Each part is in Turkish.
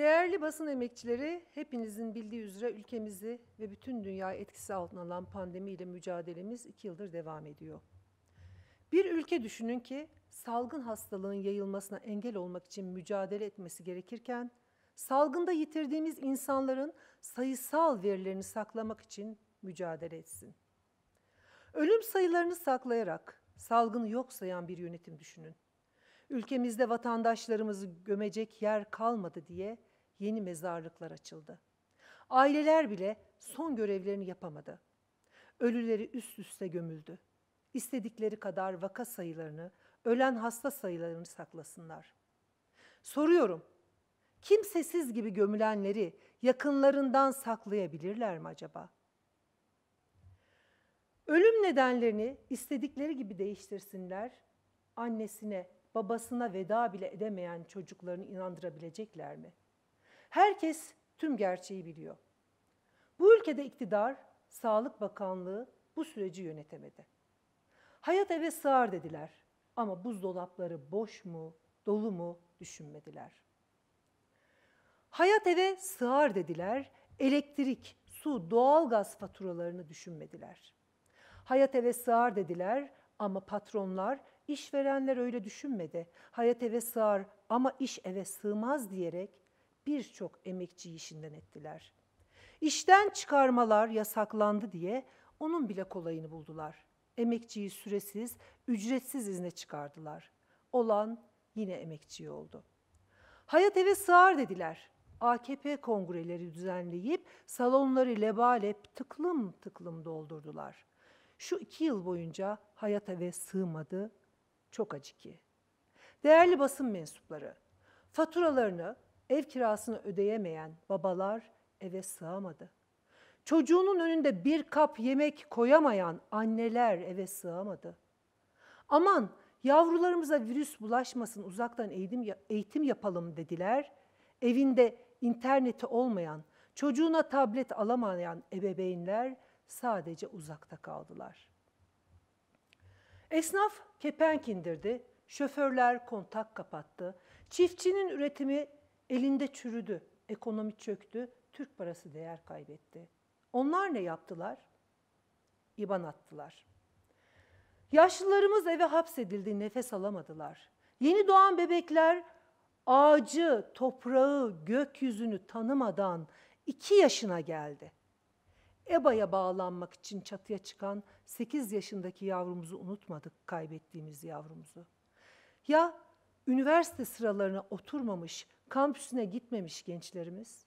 Değerli basın emekçileri, hepinizin bildiği üzere ülkemizi ve bütün dünyayı etkisi altına alan pandemiyle mücadelemiz iki yıldır devam ediyor. Bir ülke düşünün ki salgın hastalığın yayılmasına engel olmak için mücadele etmesi gerekirken, salgında yitirdiğimiz insanların sayısal verilerini saklamak için mücadele etsin. Ölüm sayılarını saklayarak salgını yok sayan bir yönetim düşünün. Ülkemizde vatandaşlarımızı gömecek yer kalmadı diye yeni mezarlıklar açıldı. Aileler bile son görevlerini yapamadı. Ölüleri üst üste gömüldü. İstedikleri kadar vaka sayılarını, ölen hasta sayılarını saklasınlar. Soruyorum, kimsesiz gibi gömülenleri yakınlarından saklayabilirler mi acaba? Ölüm nedenlerini istedikleri gibi değiştirsinler, annesine, babasına veda bile edemeyen çocuklarını inandırabilecekler mi? Herkes tüm gerçeği biliyor. Bu ülkede iktidar, Sağlık Bakanlığı bu süreci yönetemedi. Hayat eve sığar dediler ama buzdolapları boş mu, dolu mu düşünmediler. Hayat eve sığar dediler, elektrik, su, doğalgaz faturalarını düşünmediler. Hayat eve sığar dediler ama patronlar, işverenler öyle düşünmedi. Hayat eve sığar ama iş eve sığmaz diyerek birçok emekçi işinden ettiler. İşten çıkarmalar yasaklandı diye onun bile kolayını buldular. Emekçiyi süresiz, ücretsiz izne çıkardılar. Olan yine emekçi oldu. Hayat eve sığar dediler. AKP kongreleri düzenleyip salonları lebalep tıklım tıklım doldurdular. Şu iki yıl boyunca hayat eve sığmadı, çok acı ki. Değerli basın mensupları, faturalarını Ev kirasını ödeyemeyen babalar eve sığamadı. Çocuğunun önünde bir kap yemek koyamayan anneler eve sığamadı. Aman yavrularımıza virüs bulaşmasın uzaktan eğitim, eğitim yapalım dediler. Evinde interneti olmayan, çocuğuna tablet alamayan ebeveynler sadece uzakta kaldılar. Esnaf kepenk indirdi, şoförler kontak kapattı, çiftçinin üretimi Elinde çürüdü, ekonomi çöktü, Türk parası değer kaybetti. Onlar ne yaptılar? İban attılar. Yaşlılarımız eve hapsedildi, nefes alamadılar. Yeni doğan bebekler ağacı, toprağı, gökyüzünü tanımadan iki yaşına geldi. EBA'ya bağlanmak için çatıya çıkan 8 yaşındaki yavrumuzu unutmadık, kaybettiğimiz yavrumuzu. Ya üniversite sıralarına oturmamış, kampüsüne gitmemiş gençlerimiz.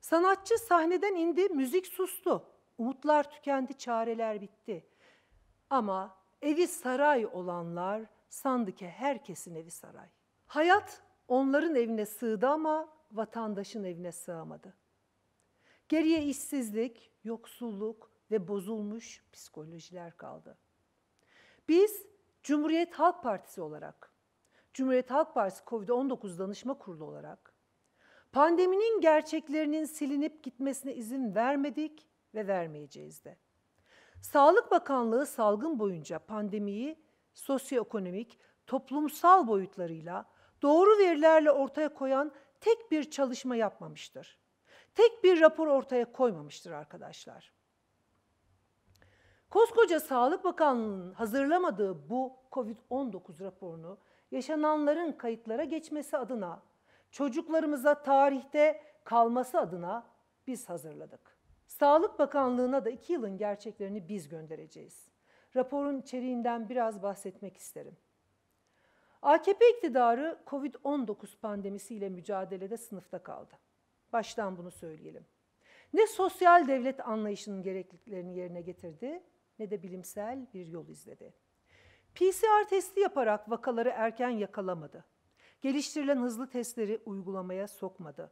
Sanatçı sahneden indi, müzik sustu. Umutlar tükendi, çareler bitti. Ama evi saray olanlar sandı ki herkesin evi saray. Hayat onların evine sığdı ama vatandaşın evine sığamadı. Geriye işsizlik, yoksulluk ve bozulmuş psikolojiler kaldı. Biz Cumhuriyet Halk Partisi olarak Cumhuriyet Halk Partisi COVID-19 Danışma Kurulu olarak pandeminin gerçeklerinin silinip gitmesine izin vermedik ve vermeyeceğiz de. Sağlık Bakanlığı salgın boyunca pandemiyi sosyoekonomik, toplumsal boyutlarıyla doğru verilerle ortaya koyan tek bir çalışma yapmamıştır. Tek bir rapor ortaya koymamıştır arkadaşlar. Koskoca Sağlık Bakanlığı'nın hazırlamadığı bu COVID-19 raporunu yaşananların kayıtlara geçmesi adına, çocuklarımıza tarihte kalması adına biz hazırladık. Sağlık Bakanlığı'na da iki yılın gerçeklerini biz göndereceğiz. Raporun içeriğinden biraz bahsetmek isterim. AKP iktidarı Covid-19 pandemisiyle mücadelede sınıfta kaldı. Baştan bunu söyleyelim. Ne sosyal devlet anlayışının gerekliliklerini yerine getirdi ne de bilimsel bir yol izledi. PCR testi yaparak vakaları erken yakalamadı. Geliştirilen hızlı testleri uygulamaya sokmadı.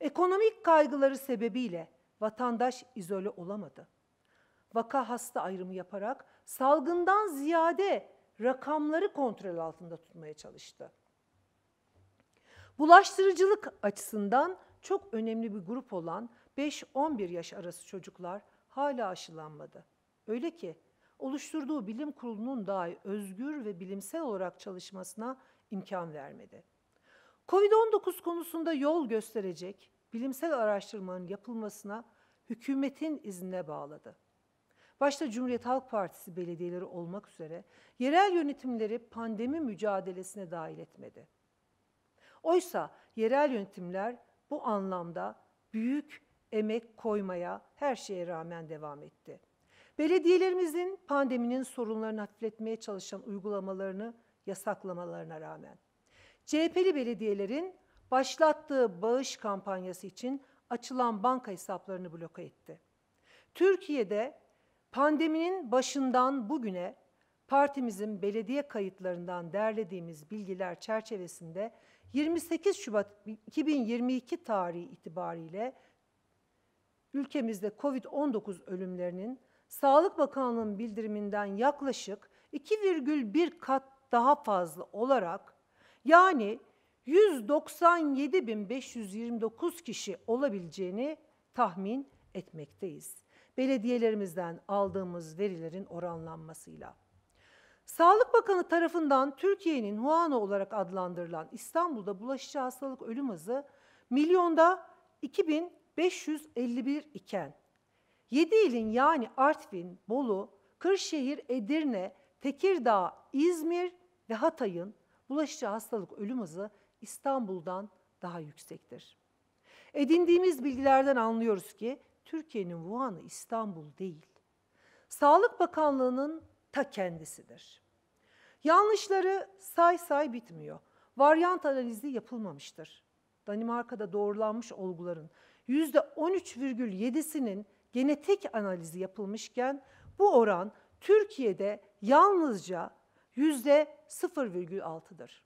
Ekonomik kaygıları sebebiyle vatandaş izole olamadı. Vaka hasta ayrımı yaparak salgından ziyade rakamları kontrol altında tutmaya çalıştı. Bulaştırıcılık açısından çok önemli bir grup olan 5-11 yaş arası çocuklar hala aşılanmadı. Öyle ki oluşturduğu bilim kurulunun daha özgür ve bilimsel olarak çalışmasına imkan vermedi. Covid-19 konusunda yol gösterecek bilimsel araştırmanın yapılmasına hükümetin iznine bağladı. Başta Cumhuriyet Halk Partisi belediyeleri olmak üzere yerel yönetimleri pandemi mücadelesine dahil etmedi. Oysa yerel yönetimler bu anlamda büyük emek koymaya her şeye rağmen devam etti. Belediyelerimizin pandeminin sorunlarını hafifletmeye çalışan uygulamalarını yasaklamalarına rağmen CHP'li belediyelerin başlattığı bağış kampanyası için açılan banka hesaplarını bloke etti. Türkiye'de pandeminin başından bugüne partimizin belediye kayıtlarından derlediğimiz bilgiler çerçevesinde 28 Şubat 2022 tarihi itibariyle ülkemizde COVID-19 ölümlerinin Sağlık Bakanlığı'nın bildiriminden yaklaşık 2,1 kat daha fazla olarak yani 197.529 kişi olabileceğini tahmin etmekteyiz. Belediyelerimizden aldığımız verilerin oranlanmasıyla. Sağlık Bakanı tarafından Türkiye'nin Huano olarak adlandırılan İstanbul'da bulaşıcı hastalık ölüm hızı milyonda 2551 iken Yedi ilin yani Artvin, Bolu, Kırşehir, Edirne, Tekirdağ, İzmir ve Hatay'ın bulaşıcı hastalık ölüm hızı İstanbul'dan daha yüksektir. Edindiğimiz bilgilerden anlıyoruz ki Türkiye'nin Wuhan'ı İstanbul değil. Sağlık Bakanlığı'nın ta kendisidir. Yanlışları say say bitmiyor. Varyant analizi yapılmamıştır. Danimarka'da doğrulanmış olguların %13,7'sinin genetik analizi yapılmışken bu oran Türkiye'de yalnızca %0,6'dır.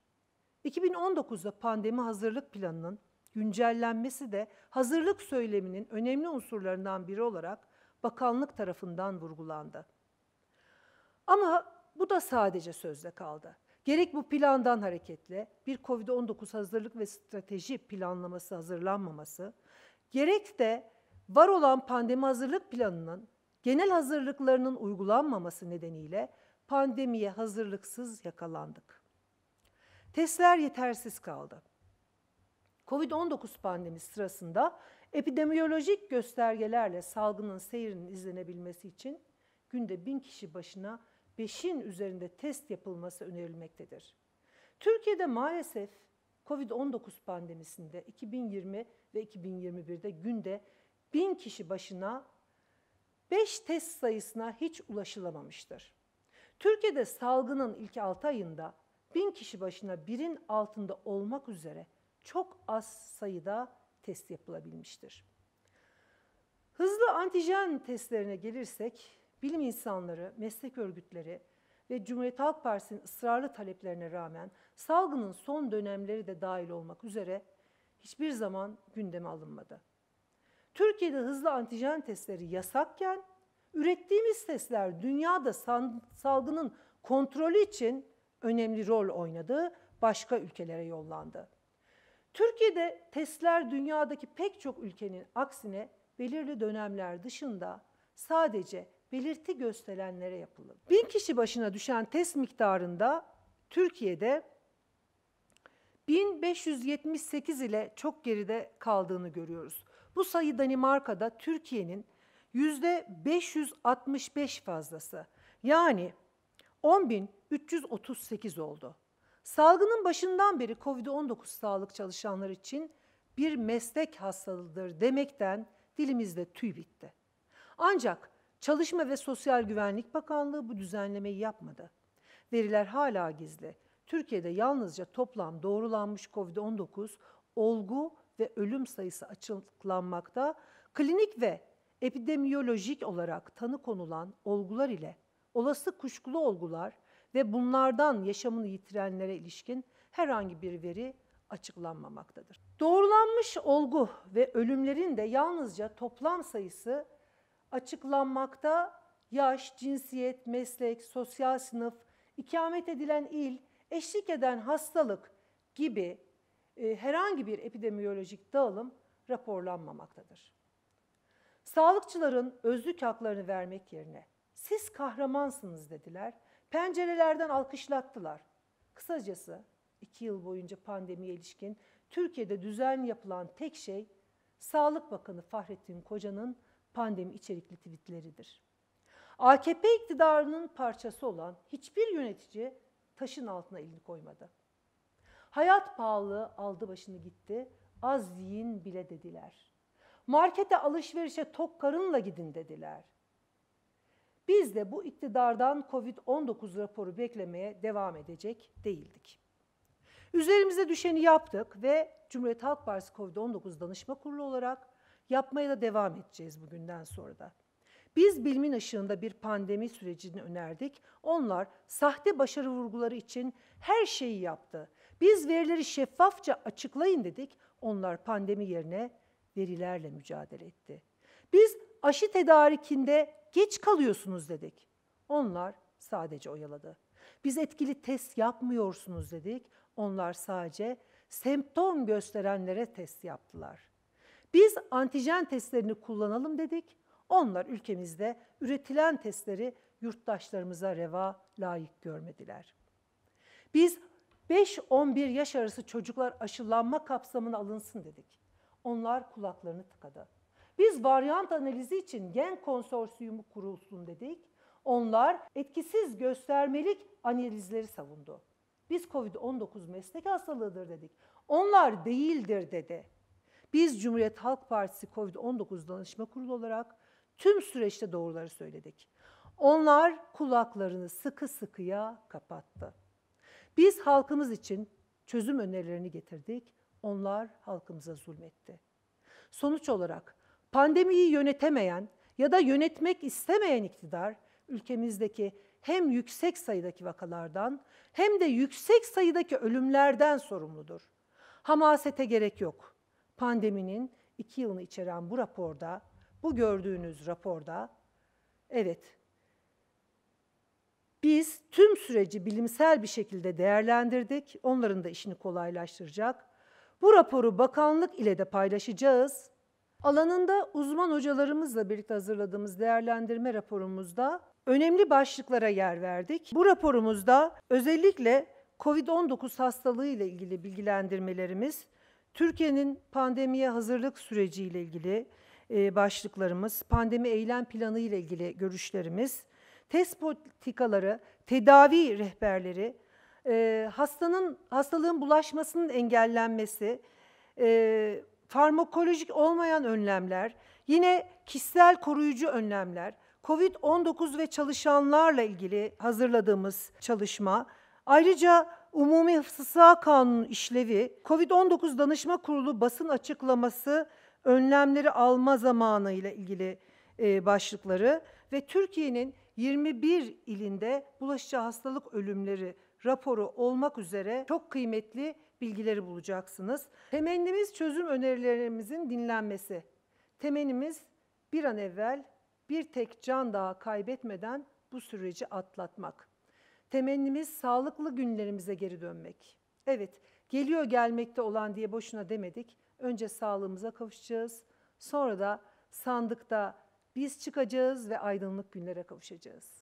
2019'da pandemi hazırlık planının güncellenmesi de hazırlık söyleminin önemli unsurlarından biri olarak bakanlık tarafından vurgulandı. Ama bu da sadece sözde kaldı. Gerek bu plandan hareketle bir COVID-19 hazırlık ve strateji planlaması hazırlanmaması, gerek de var olan pandemi hazırlık planının genel hazırlıklarının uygulanmaması nedeniyle pandemiye hazırlıksız yakalandık. Testler yetersiz kaldı. Covid-19 pandemisi sırasında epidemiyolojik göstergelerle salgının seyrinin izlenebilmesi için günde bin kişi başına beşin üzerinde test yapılması önerilmektedir. Türkiye'de maalesef Covid-19 pandemisinde 2020 ve 2021'de günde bin kişi başına 5 test sayısına hiç ulaşılamamıştır. Türkiye'de salgının ilk 6 ayında bin kişi başına birin altında olmak üzere çok az sayıda test yapılabilmiştir. Hızlı antijen testlerine gelirsek bilim insanları, meslek örgütleri ve Cumhuriyet Halk Partisi'nin ısrarlı taleplerine rağmen salgının son dönemleri de dahil olmak üzere hiçbir zaman gündeme alınmadı. Türkiye'de hızlı antijen testleri yasakken ürettiğimiz testler dünyada salgının kontrolü için önemli rol oynadığı başka ülkelere yollandı. Türkiye'de testler dünyadaki pek çok ülkenin aksine belirli dönemler dışında sadece belirti gösterenlere yapılır. Bin kişi başına düşen test miktarında Türkiye'de 1578 ile çok geride kaldığını görüyoruz. Bu sayı Danimarka'da Türkiye'nin %565 fazlası. Yani 10.338 oldu. Salgının başından beri COVID-19 sağlık çalışanları için bir meslek hastalığıdır demekten dilimizde tüy bitti. Ancak Çalışma ve Sosyal Güvenlik Bakanlığı bu düzenlemeyi yapmadı. Veriler hala gizli. Türkiye'de yalnızca toplam doğrulanmış COVID-19 olgu ve ölüm sayısı açıklanmakta, klinik ve epidemiyolojik olarak tanı konulan olgular ile olası kuşkulu olgular ve bunlardan yaşamını yitirenlere ilişkin herhangi bir veri açıklanmamaktadır. Doğrulanmış olgu ve ölümlerin de yalnızca toplam sayısı açıklanmakta yaş, cinsiyet, meslek, sosyal sınıf, ikamet edilen il, eşlik eden hastalık gibi e, herhangi bir epidemiyolojik dağılım raporlanmamaktadır. Sağlıkçıların özlük haklarını vermek yerine siz kahramansınız dediler, pencerelerden alkışlattılar. Kısacası iki yıl boyunca pandemiye ilişkin Türkiye'de düzenli yapılan tek şey Sağlık Bakanı Fahrettin Koca'nın pandemi içerikli tweetleridir. AKP iktidarının parçası olan hiçbir yönetici taşın altına elini koymadı. Hayat pahalı aldı başını gitti. Az yiyin bile dediler. Markete alışverişe tok karınla gidin dediler. Biz de bu iktidardan Covid-19 raporu beklemeye devam edecek değildik. Üzerimize düşeni yaptık ve Cumhuriyet Halk Partisi Covid-19 Danışma Kurulu olarak yapmaya da devam edeceğiz bugünden sonra da. Biz bilimin ışığında bir pandemi sürecini önerdik. Onlar sahte başarı vurguları için her şeyi yaptı. Biz verileri şeffafça açıklayın dedik. Onlar pandemi yerine verilerle mücadele etti. Biz aşı tedarikinde geç kalıyorsunuz dedik. Onlar sadece oyaladı. Biz etkili test yapmıyorsunuz dedik. Onlar sadece semptom gösterenlere test yaptılar. Biz antijen testlerini kullanalım dedik. Onlar ülkemizde üretilen testleri yurttaşlarımıza reva layık görmediler. Biz 5-11 yaş arası çocuklar aşılanma kapsamına alınsın dedik. Onlar kulaklarını tıkadı. Biz varyant analizi için gen konsorsiyumu kurulsun dedik. Onlar etkisiz göstermelik analizleri savundu. Biz COVID-19 meslek hastalığıdır dedik. Onlar değildir dedi. Biz Cumhuriyet Halk Partisi COVID-19 Danışma Kurulu olarak Tüm süreçte doğruları söyledik. Onlar kulaklarını sıkı sıkıya kapattı. Biz halkımız için çözüm önerilerini getirdik. Onlar halkımıza zulmetti. Sonuç olarak pandemiyi yönetemeyen ya da yönetmek istemeyen iktidar ülkemizdeki hem yüksek sayıdaki vakalardan hem de yüksek sayıdaki ölümlerden sorumludur. Hamasete gerek yok. Pandeminin iki yılını içeren bu raporda bu gördüğünüz raporda evet biz tüm süreci bilimsel bir şekilde değerlendirdik. Onların da işini kolaylaştıracak. Bu raporu bakanlık ile de paylaşacağız. Alanında uzman hocalarımızla birlikte hazırladığımız değerlendirme raporumuzda önemli başlıklara yer verdik. Bu raporumuzda özellikle COVID-19 hastalığı ile ilgili bilgilendirmelerimiz, Türkiye'nin pandemiye hazırlık süreci ile ilgili, e, başlıklarımız, pandemi eylem planı ile ilgili görüşlerimiz, test politikaları, tedavi rehberleri, e, hastanın hastalığın bulaşmasının engellenmesi, e, farmakolojik olmayan önlemler, yine kişisel koruyucu önlemler, COVID-19 ve çalışanlarla ilgili hazırladığımız çalışma, ayrıca Umumi Hıfzı Sağ Kanunu işlevi, COVID-19 Danışma Kurulu basın açıklaması önlemleri alma zamanı ile ilgili e, başlıkları ve Türkiye'nin 21 ilinde bulaşıcı hastalık ölümleri raporu olmak üzere çok kıymetli bilgileri bulacaksınız. Temennimiz çözüm önerilerimizin dinlenmesi. Temennimiz bir an evvel bir tek can daha kaybetmeden bu süreci atlatmak. Temennimiz sağlıklı günlerimize geri dönmek. Evet, geliyor gelmekte olan diye boşuna demedik. Önce sağlığımıza kavuşacağız. Sonra da sandıkta biz çıkacağız ve aydınlık günlere kavuşacağız.